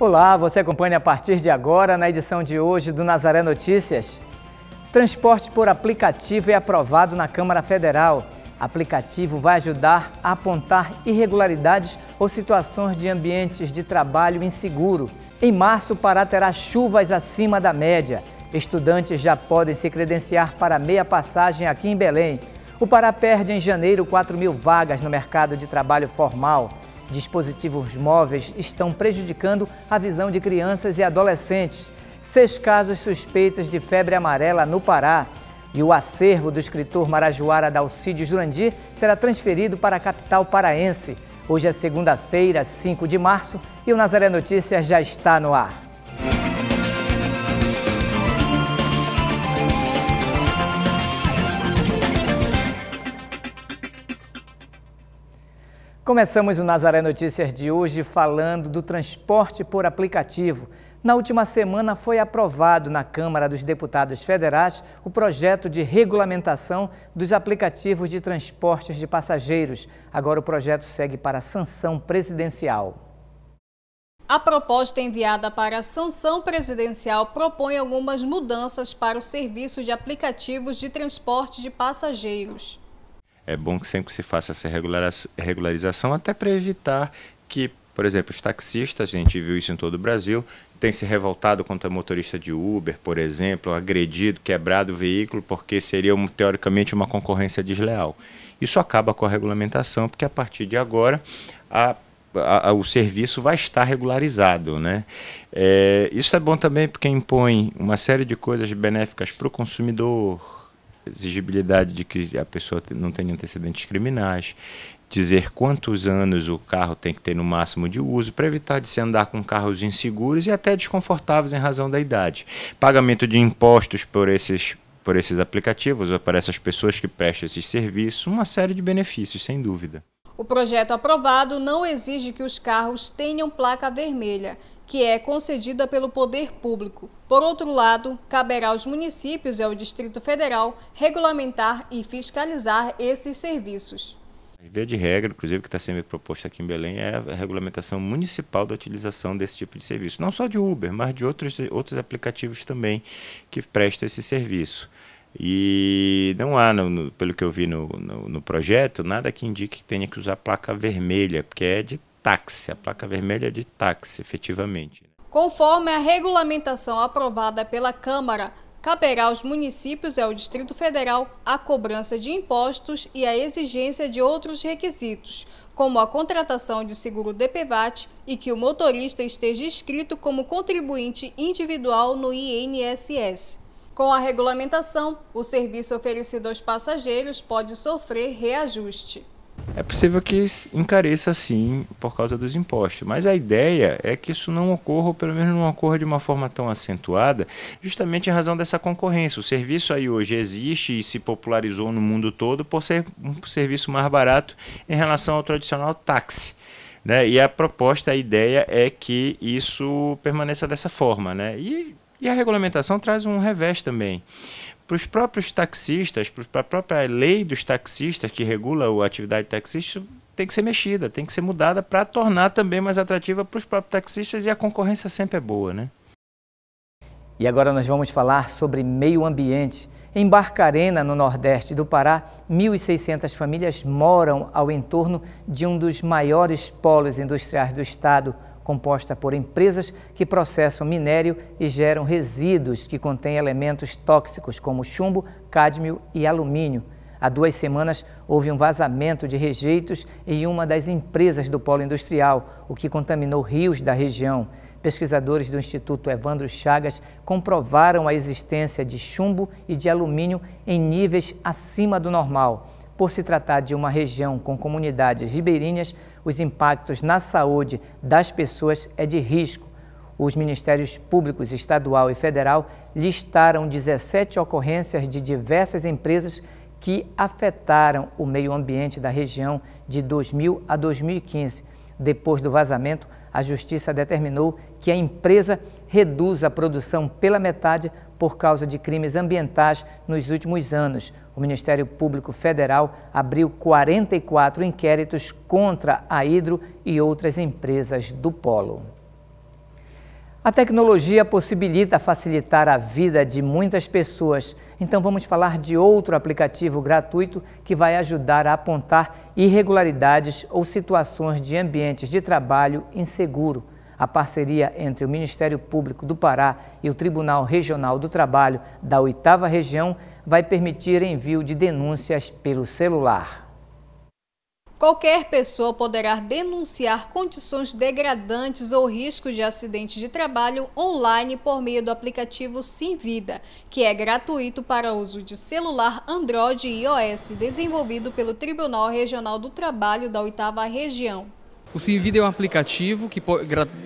Olá, você acompanha a partir de agora na edição de hoje do Nazaré Notícias. Transporte por aplicativo é aprovado na Câmara Federal. Aplicativo vai ajudar a apontar irregularidades ou situações de ambientes de trabalho inseguro. Em março, Pará terá chuvas acima da média. Estudantes já podem se credenciar para meia passagem aqui em Belém. O Pará perde em janeiro 4 mil vagas no mercado de trabalho formal. Dispositivos móveis estão prejudicando a visão de crianças e adolescentes. Seis casos suspeitos de febre amarela no Pará. E o acervo do escritor marajoara Dalcídio Jurandir será transferido para a capital paraense. Hoje é segunda-feira, 5 de março, e o Nazaré Notícias já está no ar. Começamos o Nazaré Notícias de hoje falando do transporte por aplicativo. Na última semana foi aprovado na Câmara dos Deputados Federais o projeto de regulamentação dos aplicativos de transportes de passageiros. Agora o projeto segue para sanção presidencial. A proposta enviada para a sanção presidencial propõe algumas mudanças para o serviço de aplicativos de transporte de passageiros é bom que sempre se faça essa regularização, até para evitar que, por exemplo, os taxistas, a gente viu isso em todo o Brasil, tem se revoltado contra motorista de Uber, por exemplo, agredido, quebrado o veículo, porque seria teoricamente uma concorrência desleal. Isso acaba com a regulamentação, porque a partir de agora a a, a, o serviço vai estar regularizado. Né? É, isso é bom também porque impõe uma série de coisas benéficas para o consumidor, exigibilidade de que a pessoa não tenha antecedentes criminais, dizer quantos anos o carro tem que ter no máximo de uso, para evitar de se andar com carros inseguros e até desconfortáveis em razão da idade. Pagamento de impostos por esses por esses aplicativos ou para essas pessoas que prestam esses serviços, uma série de benefícios, sem dúvida. O projeto aprovado não exige que os carros tenham placa vermelha que é concedida pelo poder público. Por outro lado, caberá aos municípios e ao Distrito Federal regulamentar e fiscalizar esses serviços. A Via de regra, inclusive, que está sendo proposta aqui em Belém, é a regulamentação municipal da utilização desse tipo de serviço. Não só de Uber, mas de outros, outros aplicativos também que prestam esse serviço. E não há, no, no, pelo que eu vi no, no, projeto, nada que indique que tenha que usar placa vermelha, porque é de táxi, a placa vermelha é de táxi, efetivamente. Né? Conforme a regulamentação aprovada pela Câmara, caberá aos municípios e ao Distrito Federal a cobrança de impostos e a exigência de outros requisitos, como a contratação de seguro DPVAT e que o motorista esteja inscrito como contribuinte individual no INSS. Com a regulamentação, o serviço oferecido aos passageiros pode sofrer reajuste. É possível que encareça sim por causa dos impostos, mas a ideia é que isso não ocorra, ou pelo menos não ocorra de uma forma tão acentuada, justamente em razão dessa concorrência. O serviço aí hoje existe e se popularizou no mundo todo por ser um serviço mais barato em relação ao tradicional táxi. Né? E a proposta, a ideia é que isso permaneça dessa forma. Né? E, e a regulamentação traz um revés também para os próprios taxistas, para a própria lei dos taxistas que regula a atividade taxista, tem que ser mexida, tem que ser mudada para tornar também mais atrativa para os próprios taxistas e a concorrência sempre é boa, né? E agora nós vamos falar sobre meio ambiente. Em Barcarena, no nordeste do Pará, 1.600 famílias moram ao entorno de um dos maiores polos industriais do estado, composta por empresas que processam minério e geram resíduos que contêm elementos tóxicos como chumbo, cádmio e alumínio. Há duas semanas houve um vazamento de rejeitos em uma das empresas do polo industrial, o que contaminou rios da região. Pesquisadores do Instituto Evandro Chagas comprovaram a existência de chumbo e de alumínio em níveis acima do normal por se tratar de uma região com comunidades ribeirinhas, os impactos na saúde das pessoas é de risco. Os ministérios públicos estadual e federal listaram 17 ocorrências de diversas empresas que afetaram o meio ambiente da região de 2000 a 2015. Depois do vazamento, a Justiça determinou que a empresa reduza a produção pela metade por causa de crimes ambientais nos últimos anos. O Ministério Público Federal abriu 44 inquéritos contra a Hidro e outras empresas do Polo. A tecnologia possibilita facilitar a vida de muitas pessoas, então vamos falar de outro aplicativo gratuito que vai ajudar a apontar irregularidades ou situações de ambientes de trabalho inseguro a parceria entre o Ministério Público do Pará e o Tribunal Regional do Trabalho da 8 Região vai permitir envio de denúncias pelo celular. Qualquer pessoa poderá denunciar condições degradantes ou riscos de acidente de trabalho online por meio do aplicativo Vida, que é gratuito para uso de celular Android e iOS, desenvolvido pelo Tribunal Regional do Trabalho da Oitava Região. O Civida é um aplicativo que,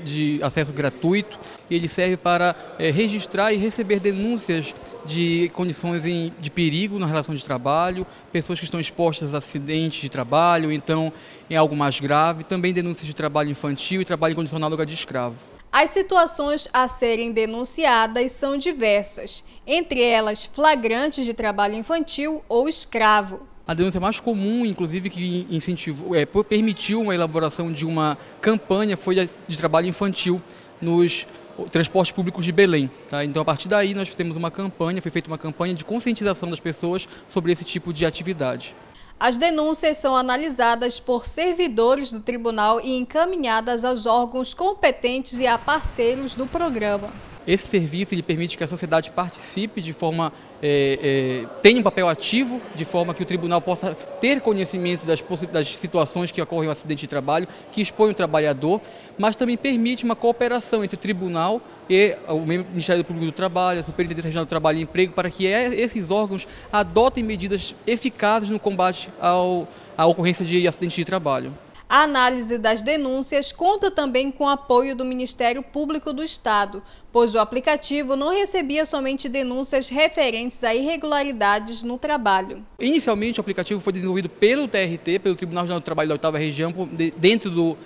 de acesso gratuito e ele serve para é, registrar e receber denúncias de condições em, de perigo na relação de trabalho, pessoas que estão expostas a acidentes de trabalho, então em algo mais grave, também denúncias de trabalho infantil e trabalho em condição análoga de escravo. As situações a serem denunciadas são diversas, entre elas flagrantes de trabalho infantil ou escravo. A denúncia mais comum, inclusive, que incentivou, é, permitiu uma elaboração de uma campanha foi de trabalho infantil nos transportes públicos de Belém. Tá? Então, a partir daí, nós fizemos uma campanha, foi feita uma campanha de conscientização das pessoas sobre esse tipo de atividade. As denúncias são analisadas por servidores do tribunal e encaminhadas aos órgãos competentes e a parceiros do programa. Esse serviço ele permite que a sociedade participe de forma, é, é, tenha um papel ativo, de forma que o tribunal possa ter conhecimento das, das situações que ocorrem o um acidente de trabalho, que expõe o trabalhador, mas também permite uma cooperação entre o tribunal e o Ministério Público do Trabalho, a Superintendência Regional do Trabalho e Emprego, para que é, esses órgãos adotem medidas eficazes no combate ao, à ocorrência de acidentes de trabalho. A análise das denúncias conta também com apoio do Ministério Público do Estado, pois o aplicativo não recebia somente denúncias referentes a irregularidades no trabalho. Inicialmente, o aplicativo foi desenvolvido pelo TRT, pelo Tribunal Regional do Trabalho da Oitava Região, dentro do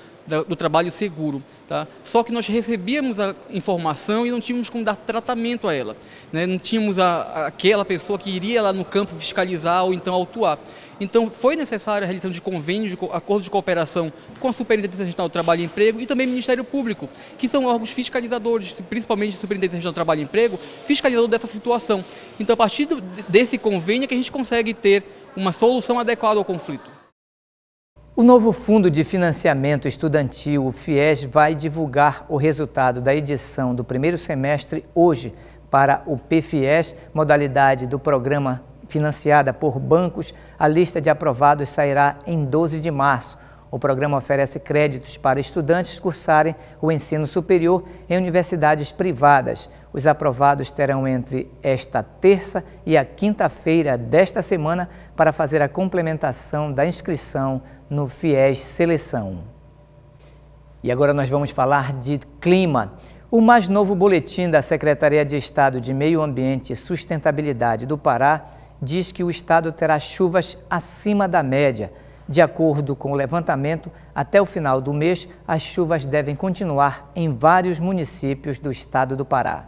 do trabalho seguro. Tá? Só que nós recebíamos a informação e não tínhamos como dar tratamento a ela. Né? Não tínhamos a, aquela pessoa que iria lá no campo fiscalizar ou então autuar. Então, foi necessária a realização de convênios, de acordos de cooperação com a Superintendência Regional do Trabalho e Emprego e também o Ministério Público, que são órgãos fiscalizadores, principalmente a Superintendência Regional do Trabalho e Emprego, fiscalizador dessa situação. Então, a partir desse convênio é que a gente consegue ter uma solução adequada ao conflito. O novo Fundo de Financiamento Estudantil, o FIES, vai divulgar o resultado da edição do primeiro semestre hoje para o PFIES, modalidade do Programa financiada por bancos, a lista de aprovados sairá em 12 de março. O programa oferece créditos para estudantes cursarem o ensino superior em universidades privadas. Os aprovados terão entre esta terça e a quinta-feira desta semana para fazer a complementação da inscrição no FIES Seleção. E agora nós vamos falar de clima. O mais novo boletim da Secretaria de Estado de Meio Ambiente e Sustentabilidade do Pará diz que o estado terá chuvas acima da média. De acordo com o levantamento, até o final do mês, as chuvas devem continuar em vários municípios do estado do Pará.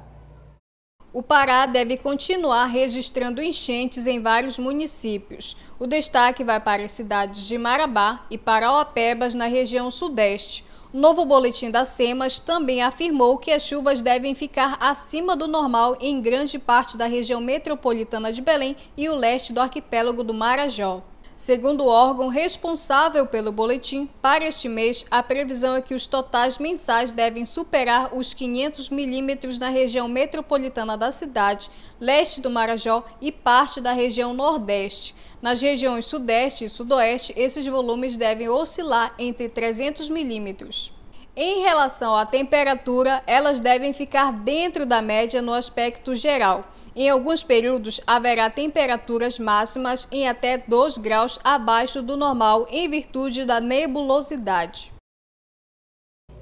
O Pará deve continuar registrando enchentes em vários municípios. O destaque vai para as cidades de Marabá e Parauapebas, na região sudeste, o novo boletim da SEMAS também afirmou que as chuvas devem ficar acima do normal em grande parte da região metropolitana de Belém e o leste do arquipélago do Marajó. Segundo o órgão responsável pelo boletim, para este mês, a previsão é que os totais mensais devem superar os 500 milímetros na região metropolitana da cidade, leste do Marajó e parte da região nordeste. Nas regiões sudeste e sudoeste, esses volumes devem oscilar entre 300 milímetros. Em relação à temperatura, elas devem ficar dentro da média no aspecto geral. Em alguns períodos, haverá temperaturas máximas em até 2 graus abaixo do normal em virtude da nebulosidade.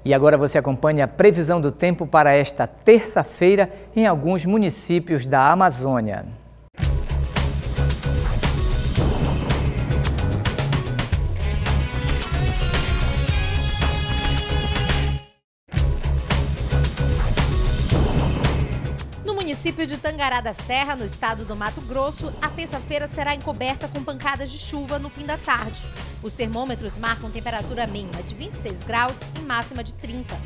E agora você acompanha a previsão do tempo para esta terça-feira em alguns municípios da Amazônia. município de Tangará da Serra, no estado do Mato Grosso, a terça-feira será encoberta com pancadas de chuva no fim da tarde. Os termômetros marcam temperatura mínima de 26 graus e máxima de 30.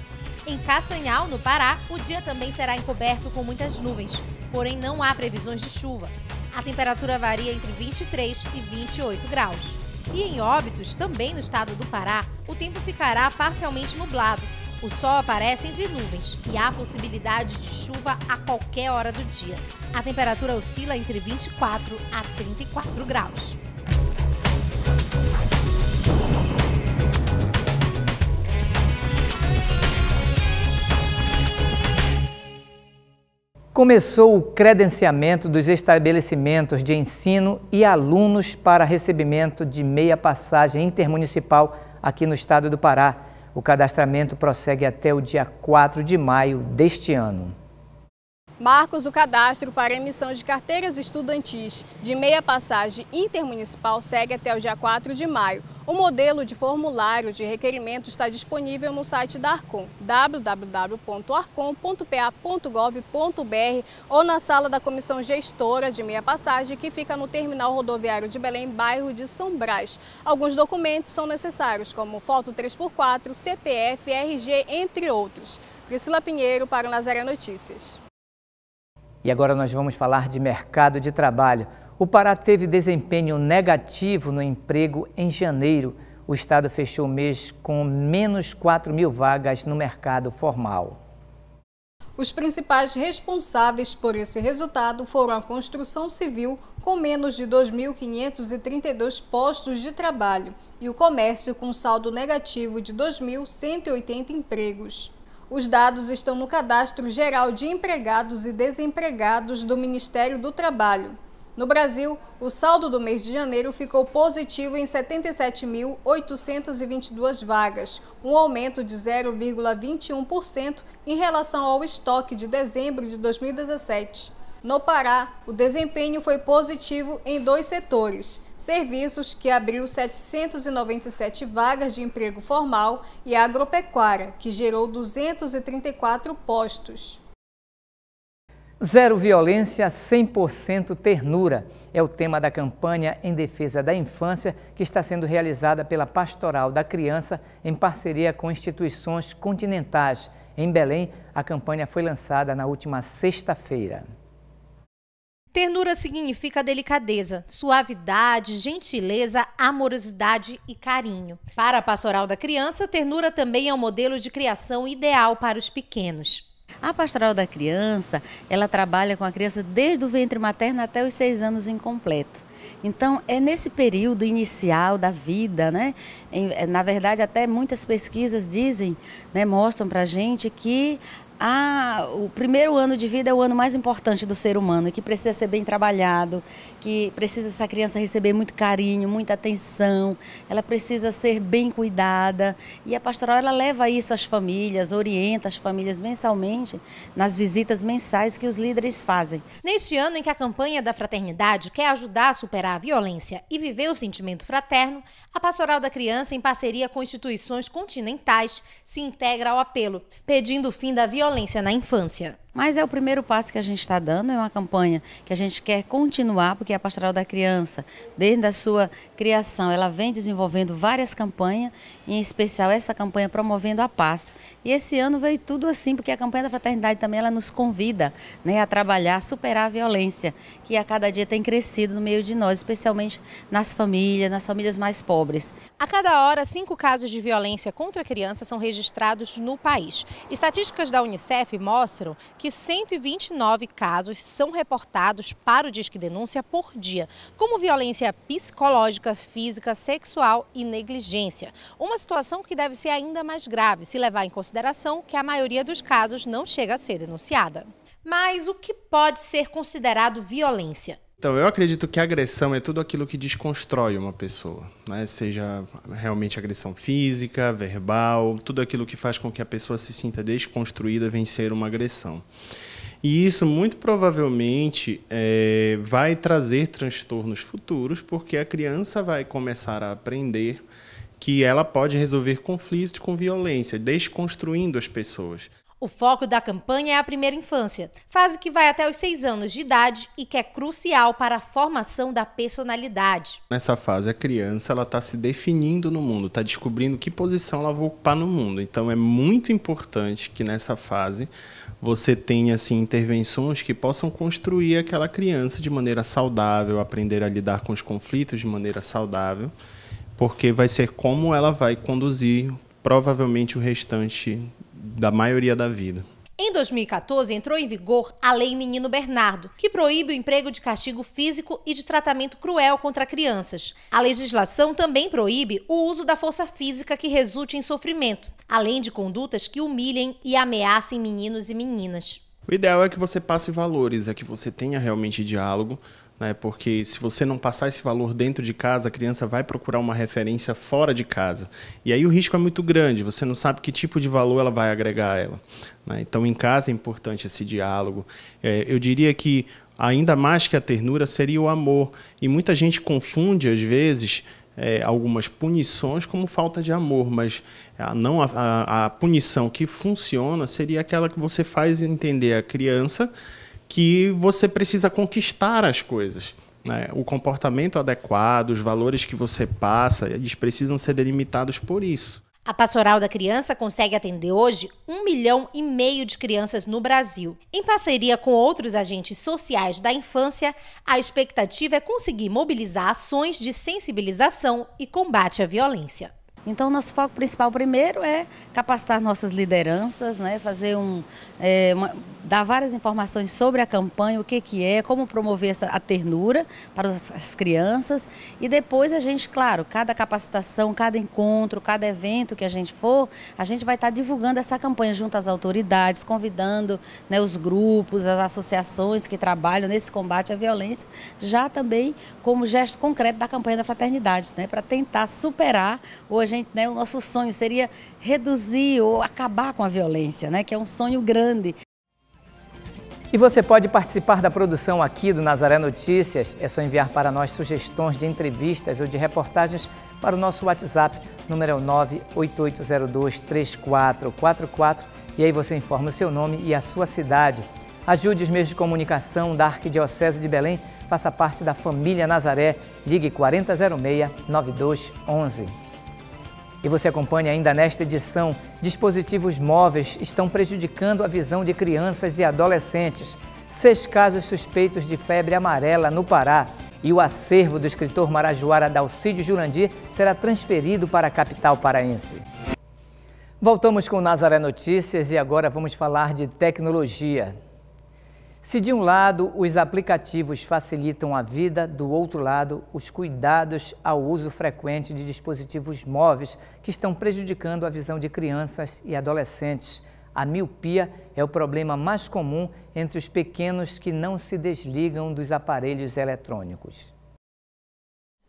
Em Castanhal, no Pará, o dia também será encoberto com muitas nuvens, porém não há previsões de chuva. A temperatura varia entre 23 e 28 graus. E em Óbitos, também no estado do Pará, o tempo ficará parcialmente nublado, o sol aparece entre nuvens e há possibilidade de chuva a qualquer hora do dia. A temperatura oscila entre 24 a 34 graus. Começou o credenciamento dos estabelecimentos de ensino e alunos para recebimento de meia passagem intermunicipal aqui no estado do Pará. O cadastramento prossegue até o dia 4 de maio deste ano. Marcos o cadastro para emissão de carteiras estudantis de meia passagem intermunicipal segue até o dia 4 de maio. O modelo de formulário de requerimento está disponível no site da Arcom, www.arcom.pa.gov.br ou na sala da Comissão Gestora de Meia Passagem, que fica no Terminal Rodoviário de Belém, bairro de São Brás. Alguns documentos são necessários, como foto 3x4, CPF, RG, entre outros. Priscila Pinheiro para o Nazaré Notícias. E agora nós vamos falar de mercado de trabalho. O Pará teve desempenho negativo no emprego em janeiro. O Estado fechou o mês com menos 4 mil vagas no mercado formal. Os principais responsáveis por esse resultado foram a construção civil, com menos de 2.532 postos de trabalho, e o comércio, com saldo negativo de 2.180 empregos. Os dados estão no Cadastro Geral de Empregados e Desempregados do Ministério do Trabalho. No Brasil, o saldo do mês de janeiro ficou positivo em 77.822 vagas, um aumento de 0,21% em relação ao estoque de dezembro de 2017. No Pará, o desempenho foi positivo em dois setores: serviços, que abriu 797 vagas de emprego formal, e agropecuária, que gerou 234 postos. Zero violência, 100% ternura é o tema da campanha em defesa da infância que está sendo realizada pela Pastoral da Criança em parceria com instituições continentais. Em Belém, a campanha foi lançada na última sexta-feira. Ternura significa delicadeza, suavidade, gentileza, amorosidade e carinho. Para a Pastoral da Criança, ternura também é um modelo de criação ideal para os pequenos. A pastoral da criança, ela trabalha com a criança desde o ventre materno até os seis anos incompleto. Então, é nesse período inicial da vida, né? Na verdade, até muitas pesquisas dizem, né, mostram para a gente que ah, o primeiro ano de vida é o ano mais importante do ser humano, que precisa ser bem trabalhado, que precisa essa criança receber muito carinho, muita atenção, ela precisa ser bem cuidada. E a pastoral ela leva isso às famílias, orienta as famílias mensalmente nas visitas mensais que os líderes fazem. Neste ano em que a campanha da fraternidade quer ajudar a superar a violência e viver o sentimento fraterno, a pastoral da criança, em parceria com instituições continentais, se integra ao apelo, pedindo o fim da violência violência na infância. Mas é o primeiro passo que a gente está dando, é uma campanha que a gente quer continuar, porque é a Pastoral da Criança, desde a sua criação, ela vem desenvolvendo várias campanhas, em especial essa campanha promovendo a paz. E esse ano veio tudo assim, porque a campanha da fraternidade também ela nos convida né, a trabalhar, superar a violência, que a cada dia tem crescido no meio de nós, especialmente nas famílias, nas famílias mais pobres. A cada hora, cinco casos de violência contra a criança são registrados no país. Estatísticas da Unicef mostram que que 129 casos são reportados para o Disque Denúncia por dia, como violência psicológica, física, sexual e negligência. Uma situação que deve ser ainda mais grave se levar em consideração que a maioria dos casos não chega a ser denunciada. Mas o que pode ser considerado violência? Então, eu acredito que agressão é tudo aquilo que desconstrói uma pessoa, né? seja realmente agressão física, verbal, tudo aquilo que faz com que a pessoa se sinta desconstruída, vencer uma agressão. E isso muito provavelmente é, vai trazer transtornos futuros, porque a criança vai começar a aprender que ela pode resolver conflitos com violência, desconstruindo as pessoas. O foco da campanha é a primeira infância, fase que vai até os seis anos de idade e que é crucial para a formação da personalidade. Nessa fase, a criança ela está se definindo no mundo, está descobrindo que posição ela vai ocupar no mundo. Então, é muito importante que nessa fase você tenha assim intervenções que possam construir aquela criança de maneira saudável, aprender a lidar com os conflitos de maneira saudável, porque vai ser como ela vai conduzir provavelmente o restante da maioria da vida. Em 2014, entrou em vigor a Lei Menino Bernardo, que proíbe o emprego de castigo físico e de tratamento cruel contra crianças. A legislação também proíbe o uso da força física que resulte em sofrimento, além de condutas que humilhem e ameacem meninos e meninas. O ideal é que você passe valores, é que você tenha realmente diálogo, né? Porque se você não passar esse valor dentro de casa, a criança vai procurar uma referência fora de casa. E aí o risco é muito grande, você não sabe que tipo de valor ela vai agregar a ela. Né? Então, em casa é importante esse diálogo. É, eu diria que ainda mais que a ternura seria o amor. E muita gente confunde, às vezes, é, algumas punições como falta de amor, mas a, não a, a, a punição que funciona seria aquela que você faz entender a criança que você precisa conquistar as coisas. Né? O comportamento adequado, os valores que você passa, eles precisam ser delimitados por isso. A Pastoral da Criança consegue atender hoje um milhão e meio de crianças no Brasil. Em parceria com outros agentes sociais da infância, a expectativa é conseguir mobilizar ações de sensibilização e combate à violência. Então, nosso foco principal primeiro é capacitar nossas lideranças, né? fazer um, é, uma, dar várias informações sobre a campanha, o que, que é, como promover essa, a ternura para as, as crianças. E depois a gente, claro, cada capacitação, cada encontro, cada evento que a gente for, a gente vai estar divulgando essa campanha junto às autoridades, convidando né, os grupos, as associações que trabalham nesse combate à violência, já também como gesto concreto da campanha da fraternidade, né? para tentar superar hoje gente, né, o nosso sonho seria reduzir ou acabar com a violência, né, que é um sonho grande. E você pode participar da produção aqui do Nazaré Notícias. É só enviar para nós sugestões de entrevistas ou de reportagens para o nosso WhatsApp, número 988023444. É e aí você informa o seu nome e a sua cidade. Ajude os meios de comunicação da Arquidiocese de Belém. Faça parte da família Nazaré. Ligue 4006-9211. E você acompanha ainda nesta edição: dispositivos móveis estão prejudicando a visão de crianças e adolescentes. Seis casos suspeitos de febre amarela no Pará. E o acervo do escritor marajoara Dalcídio Jurandir será transferido para a capital paraense. Voltamos com Nazaré Notícias e agora vamos falar de tecnologia. Se de um lado os aplicativos facilitam a vida, do outro lado os cuidados ao uso frequente de dispositivos móveis que estão prejudicando a visão de crianças e adolescentes. A miopia é o problema mais comum entre os pequenos que não se desligam dos aparelhos eletrônicos.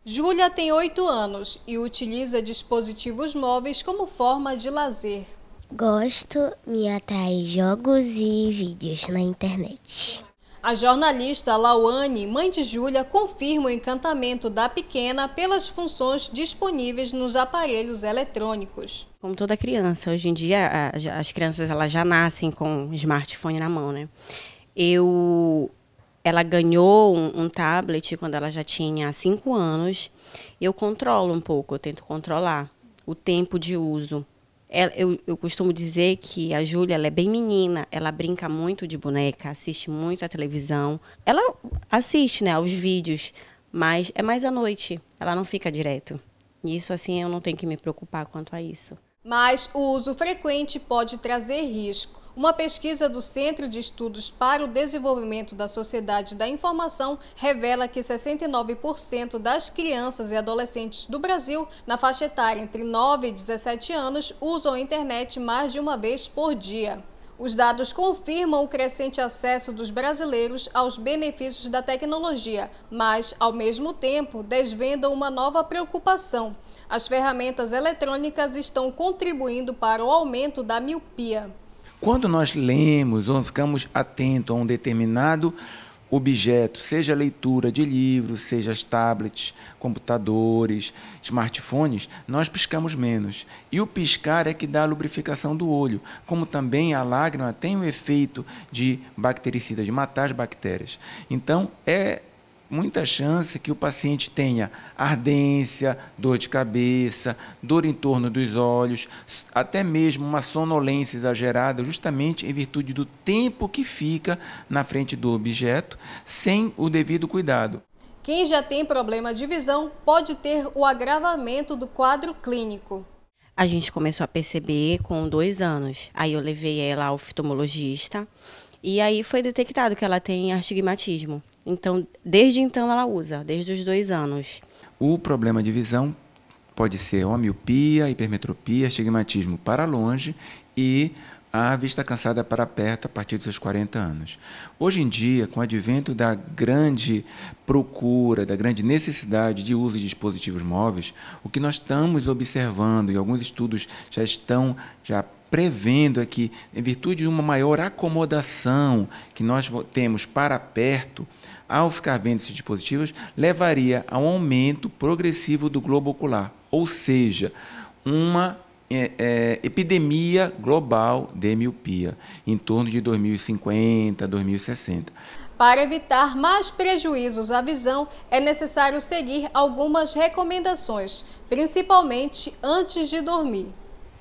Júlia tem 8 anos e utiliza dispositivos móveis como forma de lazer. Gosto, me atrai jogos e vídeos na internet. A jornalista Lauane, mãe de Júlia, confirma o encantamento da pequena pelas funções disponíveis nos aparelhos eletrônicos. Como toda criança, hoje em dia as crianças elas já nascem com smartphone na mão, né? Eu ela ganhou um, um, tablet quando ela já tinha 5 anos. Eu controlo um pouco, eu tento controlar o tempo de uso. Ela, eu, eu costumo dizer que a Júlia é bem menina, ela brinca muito de boneca, assiste muito à televisão. Ela assiste né, aos vídeos, mas é mais à noite, ela não fica direto. Isso, assim, eu não tenho que me preocupar quanto a isso. Mas o uso frequente pode trazer risco. Uma pesquisa do Centro de Estudos para o Desenvolvimento da Sociedade da Informação revela que 69% das crianças e adolescentes do Brasil, na faixa etária entre 9 e 17 anos, usam a internet mais de uma vez por dia. Os dados confirmam o crescente acesso dos brasileiros aos benefícios da tecnologia, mas, ao mesmo tempo, desvendam uma nova preocupação. As ferramentas eletrônicas estão contribuindo para o aumento da miopia. Quando nós lemos ou ficamos atentos a um determinado objeto, seja leitura de livros, seja as tablets, computadores, smartphones, nós piscamos menos. E o piscar é que dá a lubrificação do olho, como também a lágrima tem o efeito de bactericida, de matar as bactérias. Então, é muita chance que o paciente tenha ardência, dor de cabeça, dor em torno dos olhos, até mesmo uma sonolência exagerada, justamente em virtude do tempo que fica na frente do objeto sem o devido cuidado. Quem já tem problema de visão pode ter o agravamento do quadro clínico. A gente começou a perceber com dois anos. Aí eu levei ela ao oftalmologista e aí foi detectado que ela tem astigmatismo. Então, desde então ela usa, desde os dois anos. O problema de visão pode ser homiopia, hipermetropia, astigmatismo para longe e a vista cansada para perto a partir dos seus 40 anos. Hoje em dia, com o advento da grande procura, da grande necessidade de uso de dispositivos móveis, o que nós estamos observando e alguns estudos já estão já prevendo é que, em virtude de uma maior acomodação que nós temos para perto, ao ficar vendo esses dispositivos, levaria a um aumento progressivo do globo ocular, ou seja, uma é, é, epidemia global de miopia, em torno de 2050, 2060. Para evitar mais prejuízos à visão, é necessário seguir algumas recomendações, principalmente antes de dormir.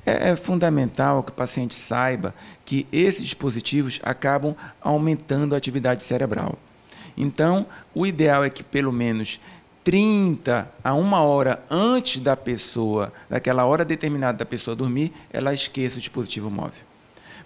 É, é fundamental que o paciente saiba que esses dispositivos acabam aumentando a atividade cerebral. Então, o ideal é que pelo menos 30 a uma hora antes da pessoa, daquela hora determinada da pessoa dormir, ela esqueça o dispositivo móvel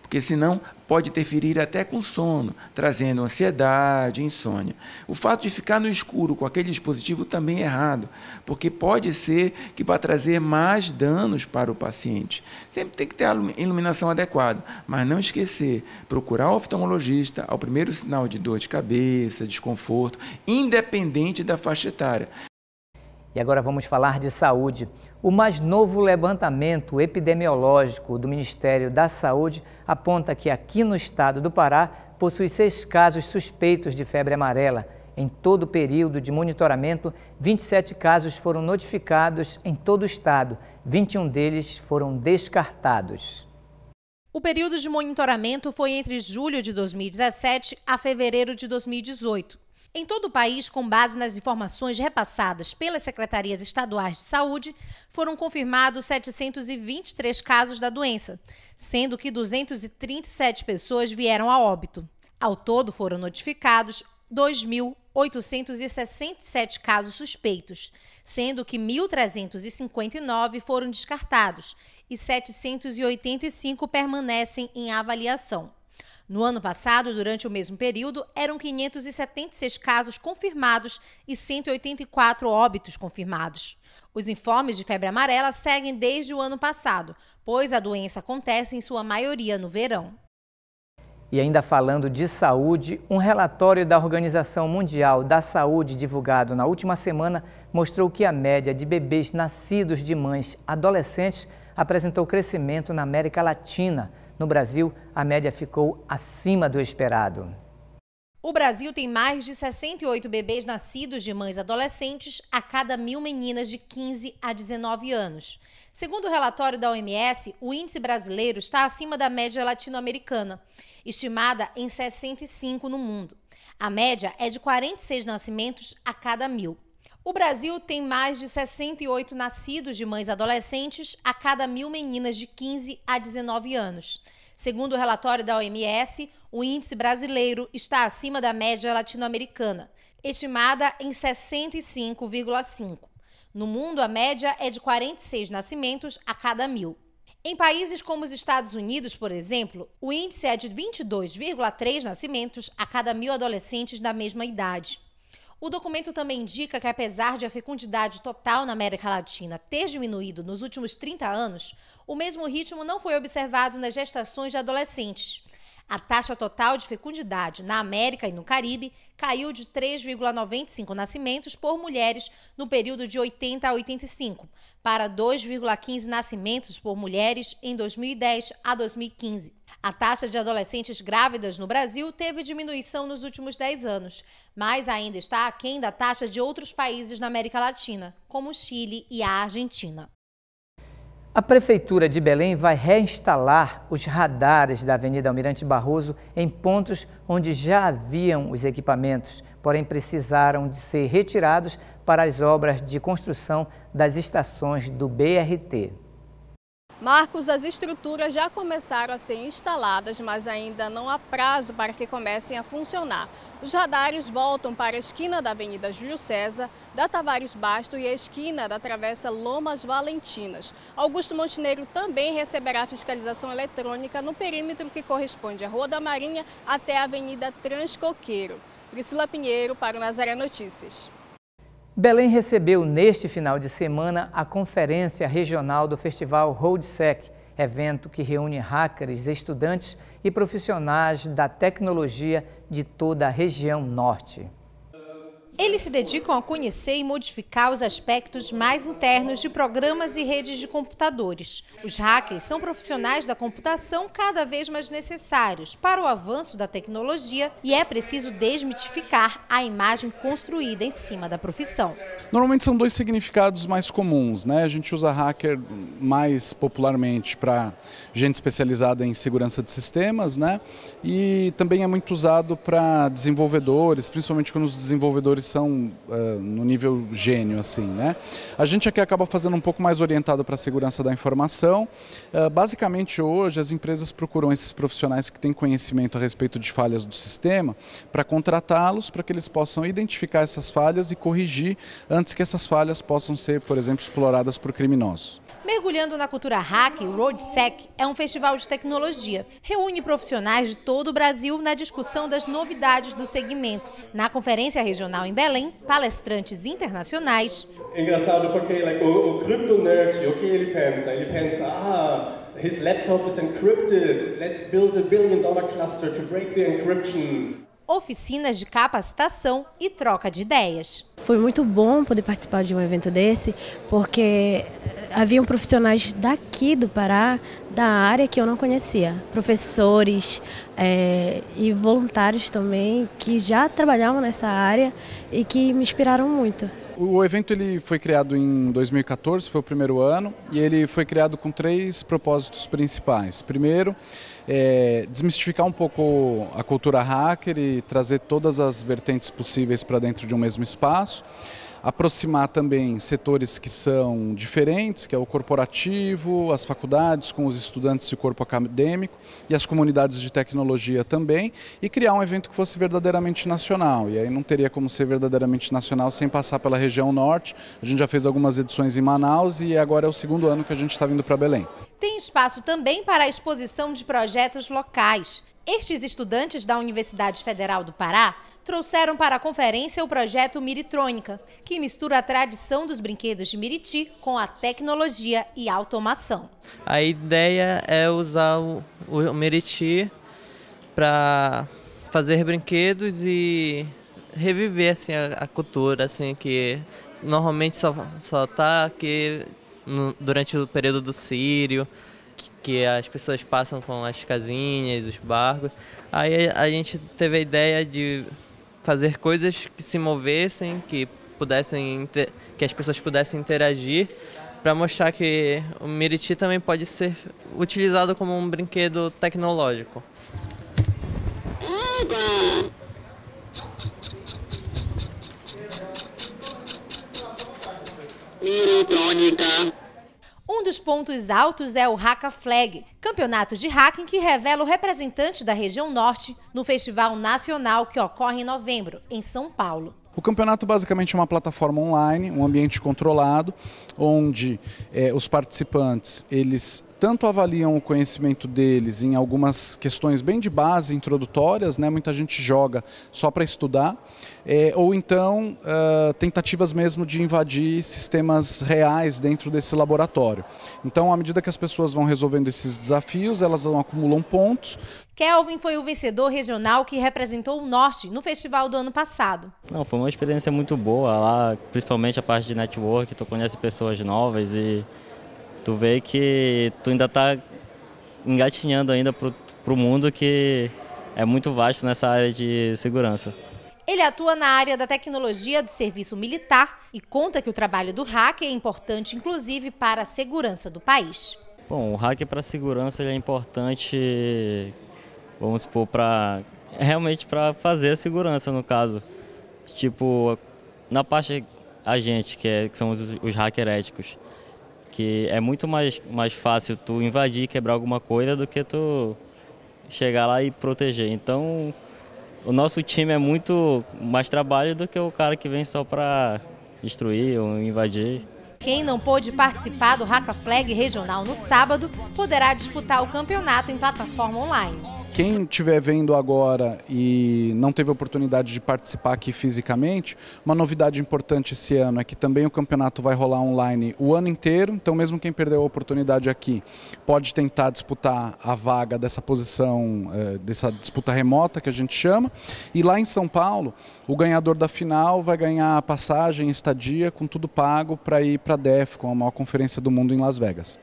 porque senão pode interferir até com o sono, trazendo ansiedade, insônia. O fato de ficar no escuro com aquele dispositivo também é errado, porque pode ser que vá trazer mais danos para o paciente. Sempre tem que ter a iluminação adequada, mas não esquecer, procurar o oftalmologista ao primeiro sinal de dor de cabeça, desconforto, independente da faixa etária. E agora vamos falar de saúde. O mais novo levantamento epidemiológico do Ministério da Saúde aponta que aqui no estado do Pará possui seis casos suspeitos de febre amarela. Em todo o período de monitoramento, 27 casos foram notificados em todo o estado, 21 deles foram descartados. O período de monitoramento foi entre julho de 2017 a fevereiro de 2018. Em todo o país, com base nas informações repassadas pelas secretarias estaduais de saúde, foram confirmados 723 casos da doença, sendo que 237 pessoas vieram a óbito. Ao todo, foram notificados 2.867 casos suspeitos, sendo que 1.359 foram descartados e 785 permanecem em avaliação. No ano passado, durante o mesmo período, eram 576 casos confirmados e 184 óbitos confirmados. Os informes de febre amarela seguem desde o ano passado, pois a doença acontece em sua maioria no verão. E ainda falando de saúde, um relatório da Organização Mundial da Saúde divulgado na última semana mostrou que a média de bebês nascidos de mães adolescentes apresentou crescimento na América Latina. No Brasil, a média ficou acima do esperado. O Brasil tem mais de 68 bebês nascidos de mães adolescentes a cada mil meninas de 15 a 19 anos. Segundo o relatório da OMS, o índice brasileiro está acima da média latino-americana, estimada em 65 no mundo. A média é de 46 nascimentos a cada mil. O Brasil tem mais de 68 nascidos de mães adolescentes a cada mil meninas de 15 a 19 anos. Segundo o relatório da OMS, o índice brasileiro está acima da média latino-americana, estimada em 65,5. No mundo, a média é de 46 nascimentos a cada mil. Em países como os Estados Unidos, por exemplo, o índice é de 22,3 nascimentos a cada mil adolescentes da mesma idade. O documento também indica que, apesar de a fecundidade total na América Latina ter diminuído nos últimos 30 anos, o mesmo ritmo não foi observado nas gestações de adolescentes. A taxa total de fecundidade na América e no Caribe caiu de 3,95 nascimentos por mulheres no período de 80 a 85 para 2,15 nascimentos por mulheres em 2010 a 2015. A taxa de adolescentes grávidas no Brasil teve diminuição nos últimos 10 anos, mas ainda está aquém da taxa de outros países na América Latina, como Chile e a Argentina. A Prefeitura de Belém vai reinstalar os radares da Avenida Almirante Barroso em pontos onde já haviam os equipamentos, porém precisaram de ser retirados para as obras de construção das estações do BRT. Marcos, as estruturas já começaram a ser instaladas, mas ainda não há prazo para que comecem a funcionar. Os radares voltam para a esquina da Avenida Júlio César, da Tavares Basto e a esquina da Travessa Lomas Valentinas. Augusto Montenegro também receberá fiscalização eletrônica no perímetro que corresponde à Rua da Marinha até a Avenida Transcoqueiro. Priscila Pinheiro para o Nazaré Notícias. Belém recebeu neste final de semana a Conferência Regional do Festival RoadSec, evento que reúne hackers, estudantes e profissionais da tecnologia de toda a região norte. Eles se dedicam a conhecer e modificar os aspectos mais internos de programas e redes de computadores. Os hackers são profissionais da computação cada vez mais necessários para o avanço da tecnologia e é preciso desmitificar a imagem construída em cima da profissão. Normalmente são dois significados mais comuns, né? A gente usa hacker mais popularmente para gente especializada em segurança de sistemas, né? E também é muito usado para desenvolvedores, principalmente quando os desenvolvedores são uh, no nível gênio, assim, né? A gente aqui acaba fazendo um pouco mais orientado para a segurança da informação. Uh, basicamente, hoje, as empresas procuram esses profissionais que têm conhecimento a respeito de falhas do sistema para contratá-los, para que eles possam identificar essas falhas e corrigir antes que essas falhas possam ser, por exemplo, exploradas por criminosos. Mergulhando na cultura hack, o RoadSec é um festival de tecnologia. Reúne profissionais de todo o Brasil na discussão das novidades do segmento. Na conferência regional em Belém, palestrantes internacionais. É engraçado porque like, o, o nerd, o que ele pensa? Ele pensa, ah, his laptop is encrypted, let's build a billion dollar cluster to break the encryption oficinas de capacitação e troca de ideias. Foi muito bom poder participar de um evento desse, porque haviam profissionais daqui do Pará, da área que eu não conhecia, professores é, e voluntários também que já trabalhavam nessa área e que me inspiraram muito o evento ele foi criado em 2014, foi o primeiro ano, e ele foi criado com três propósitos principais. Primeiro, é, desmistificar um pouco a cultura hacker e trazer todas as vertentes possíveis para dentro de um mesmo espaço aproximar também setores que são diferentes, que é o corporativo, as faculdades com os estudantes e corpo acadêmico e as comunidades de tecnologia também, e criar um evento que fosse verdadeiramente nacional. E aí não teria como ser verdadeiramente nacional sem passar pela região norte. A gente já fez algumas edições em Manaus e agora é o segundo ano que a gente está vindo para Belém tem espaço também para a exposição de projetos locais. Estes estudantes da Universidade Federal do Pará trouxeram para a conferência o projeto Miritrônica, que mistura a tradição dos brinquedos de Miriti com a tecnologia e automação. A ideia é usar o, Miriti para fazer brinquedos e reviver assim, a, cultura assim, que normalmente só, só tá aqui no, durante o período do Sírio, que, que, as pessoas passam com as casinhas, os barcos. Aí a gente teve a ideia de fazer coisas que se movessem, que pudessem que as pessoas pudessem interagir para mostrar que o Miriti também pode ser utilizado como um brinquedo tecnológico. Um dos pontos altos é o Haka Flag, campeonato de hacking que revela o representante da região norte no Festival Nacional que ocorre em novembro, em São Paulo. O campeonato basicamente é uma plataforma online, um ambiente controlado, onde é, os participantes eles tanto avaliam o conhecimento deles em algumas questões bem de base, introdutórias, né? muita gente joga só para estudar, é, ou então uh, tentativas mesmo de invadir sistemas reais dentro desse laboratório. Então, à medida que as pessoas vão resolvendo esses desafios, elas acumulam pontos, Kelvin foi o vencedor regional que representou o Norte no festival do ano passado. Não, foi uma experiência muito boa lá, principalmente a parte de network, tu conhece pessoas novas e tu vê que tu ainda está engatinhando ainda para o mundo que é muito vasto nessa área de segurança. Ele atua na área da tecnologia do serviço militar e conta que o trabalho do hacker é importante inclusive para a segurança do país. Bom, o hacker para a segurança é importante vamos supor, para realmente para fazer a segurança no caso. Tipo, na parte a gente, que, é, que são os, os hackers éticos, que é muito mais, mais fácil tu invadir, quebrar alguma coisa do que tu chegar lá e proteger. Então, o nosso time é muito mais trabalho do que o cara que vem só para destruir ou invadir. Quem não pôde participar do Hacka Flag regional no sábado poderá disputar o campeonato em plataforma online quem estiver vendo agora e não teve oportunidade de participar aqui fisicamente, uma novidade importante esse ano é que também o campeonato vai rolar online o ano inteiro, então mesmo quem perdeu a oportunidade aqui pode tentar disputar a vaga dessa posição, eh, dessa disputa remota que a gente chama. E lá em São Paulo, o ganhador da final vai ganhar passagem, estadia, com tudo pago para ir para a DEF, com a maior conferência do mundo em Las Vegas.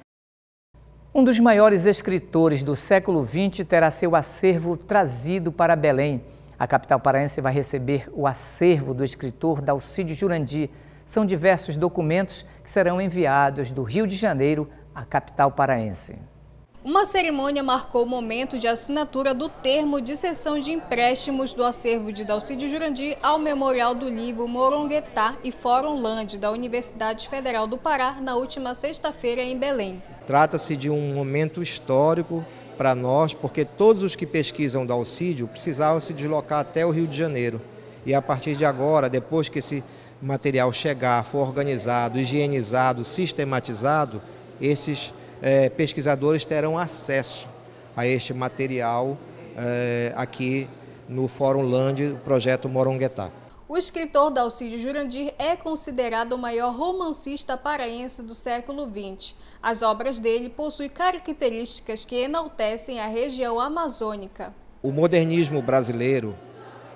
Um dos maiores escritores do século XX terá seu acervo trazido para Belém. A capital paraense vai receber o acervo do escritor Dalcídio Jurandi. São diversos documentos que serão enviados do Rio de Janeiro à capital paraense. Uma cerimônia marcou o momento de assinatura do termo de cessão de empréstimos do acervo de Dalcídio Jurandir ao Memorial do Livro Moronguetá e Fórum Land da Universidade Federal do Pará na última sexta-feira em Belém. Trata-se de um momento histórico para nós, porque todos os que pesquisam Dalcídio precisavam se deslocar até o Rio de Janeiro. E a partir de agora, depois que esse material chegar, for organizado, higienizado, sistematizado, esses é, pesquisadores terão acesso a este material é, aqui no Fórum Land, o projeto Moronguetá. O escritor Dalcídio Jurandir é considerado o maior romancista paraense do século XX. As obras dele possuem características que enaltecem a região amazônica. O modernismo brasileiro,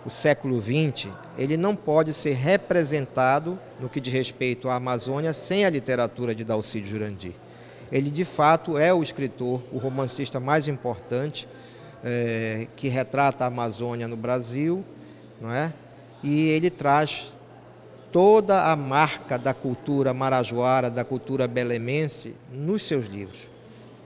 o século XX, ele não pode ser representado no que diz respeito à Amazônia sem a literatura de Dalcídio Jurandir ele de fato é o escritor, o romancista mais importante é, que retrata a Amazônia no Brasil, não é? E ele traz toda a marca da cultura marajoara, da cultura belemense nos seus livros.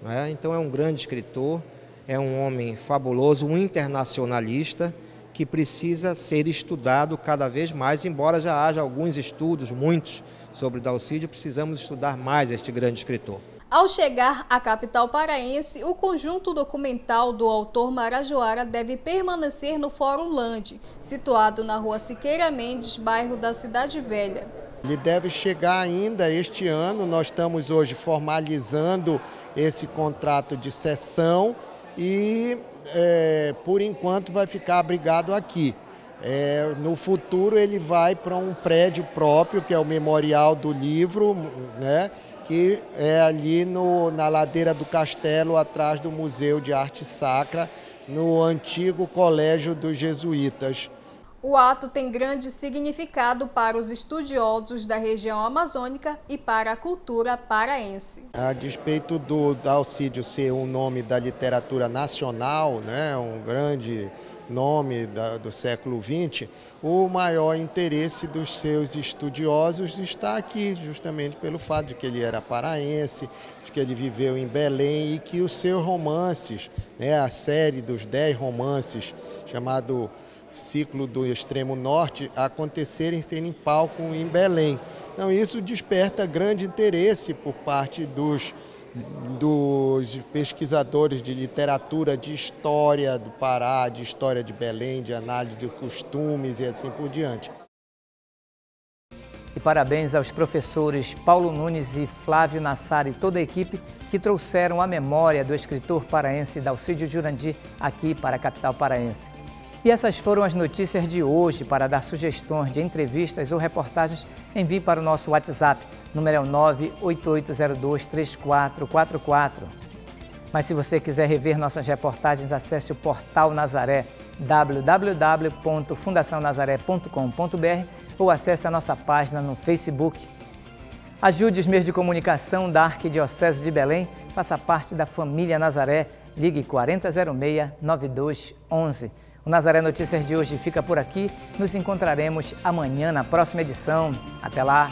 É? Então é um grande escritor, é um homem fabuloso, um internacionalista que precisa ser estudado cada vez mais, embora já haja alguns estudos, muitos, sobre Dalcídio, precisamos estudar mais este grande escritor. Ao chegar à capital paraense, o conjunto documental do autor Marajoara deve permanecer no Fórum Land, situado na rua Siqueira Mendes, bairro da Cidade Velha. Ele deve chegar ainda este ano, nós estamos hoje formalizando esse contrato de cessão e, é, por enquanto, vai ficar abrigado aqui. É, no futuro ele vai para um prédio próprio, que é o Memorial do Livro, né? que é ali no, na ladeira do castelo, atrás do Museu de Arte Sacra, no antigo Colégio dos Jesuítas. O ato tem grande significado para os estudiosos da região amazônica e para a cultura paraense. A despeito do Dalcídio ser um nome da literatura nacional, né, um grande nome da, do século XX, o maior interesse dos seus estudiosos está aqui, justamente pelo fato de que ele era paraense, de que ele viveu em Belém e que os seus romances, né, a série dos dez romances, chamado Ciclo do Extremo Norte, acontecerem terem palco em Belém. Então, isso desperta grande interesse por parte dos dos pesquisadores de literatura, de história do Pará, de história de Belém, de análise de costumes e assim por diante. E parabéns aos professores Paulo Nunes e Flávio Nassar e toda a equipe que trouxeram a memória do escritor paraense Dalcídio Jurandir aqui para a capital paraense. E essas foram as notícias de hoje. Para dar sugestões de entrevistas ou reportagens, envie para o nosso WhatsApp. Número é o 988023444. Mas se você quiser rever nossas reportagens, acesse o portal Nazaré www.fundacionazaré.com.br ou acesse a nossa página no Facebook. Ajude os meios de comunicação da Arquidiocese de Belém, faça parte da família Nazaré. Ligue 4006 9211. O Nazaré Notícias de hoje fica por aqui. Nos encontraremos amanhã na próxima edição. Até lá!